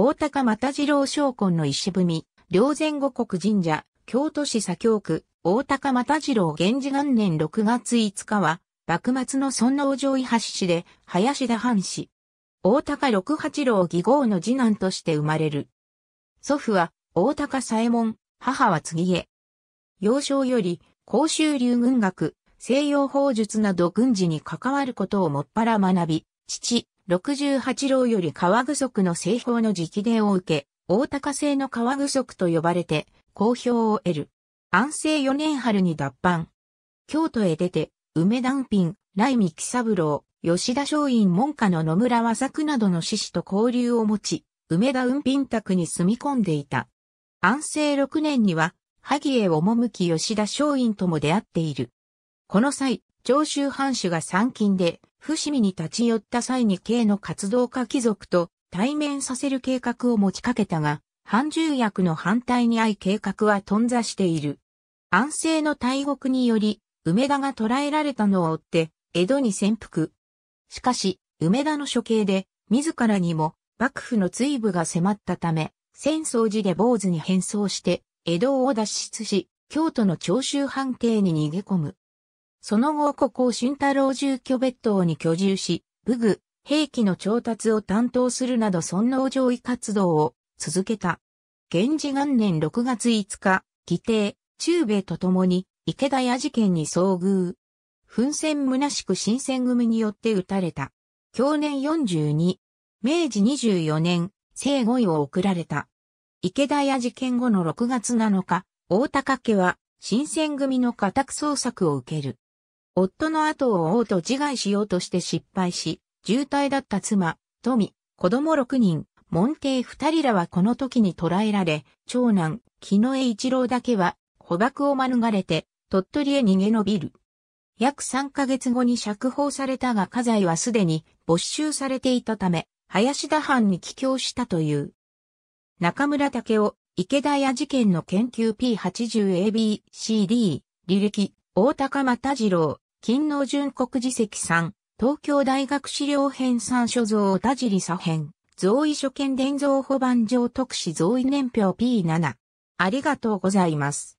大高又次郎将根の石踏み、両前五国神社、京都市左京区、大高又次郎源氏元年6月5日は、幕末の尊王上位橋市で、林田藩士。大高六八郎義号の次男として生まれる。祖父は、大高左衛門、母は次へ。幼少より、甲州流軍学、西洋法術など軍事に関わることをもっぱら学び、父、68郎より革具足の製法の直伝を受け、大高製の革具足と呼ばれて、好評を得る。安政4年春に脱藩。京都へ出て、梅断品、来美喜三郎、吉田松陰門下の野村和作などの志士と交流を持ち、梅田運品宅に住み込んでいた。安政6年には、萩へ赴き吉田松陰とも出会っている。この際、長州藩主が参勤で、伏見に立ち寄った際に慶の活動家貴族と対面させる計画を持ちかけたが、反重役の反対に合い計画は頓挫している。安政の大獄により、梅田が捕らえられたのを追って、江戸に潜伏。しかし、梅田の処刑で、自らにも、幕府の追部が迫ったため、浅草寺で坊主に変装して、江戸を脱出し、京都の長州藩邸に逃げ込む。その後ここ俊太郎住居別当に居住し、武具、兵器の調達を担当するなど尊王上位活動を続けた。源氏元年6月5日、義弟、中米と共に池田屋事件に遭遇。奮戦虚しく新選組によって撃たれた。去年42、明治24年、生後位を送られた。池田屋事件後の6月7日、大高家は新選組の家宅捜索を受ける。夫の後を追おうと自害しようとして失敗し、重体だった妻、富、子供6人、門弟2人らはこの時に捕らえられ、長男、木野江一郎だけは、捕獲を免れて、鳥取へ逃げ延びる。約3ヶ月後に釈放されたが家財はすでに没収されていたため、林田藩に帰郷したという。中村武雄、池田屋事件の研究 P80ABCD、履歴、大高又次郎、金能純国寺席さ東京大学資料編三所蔵田尻左編、蔵医所見伝蔵保番上特使蔵医年表 P7。ありがとうございます。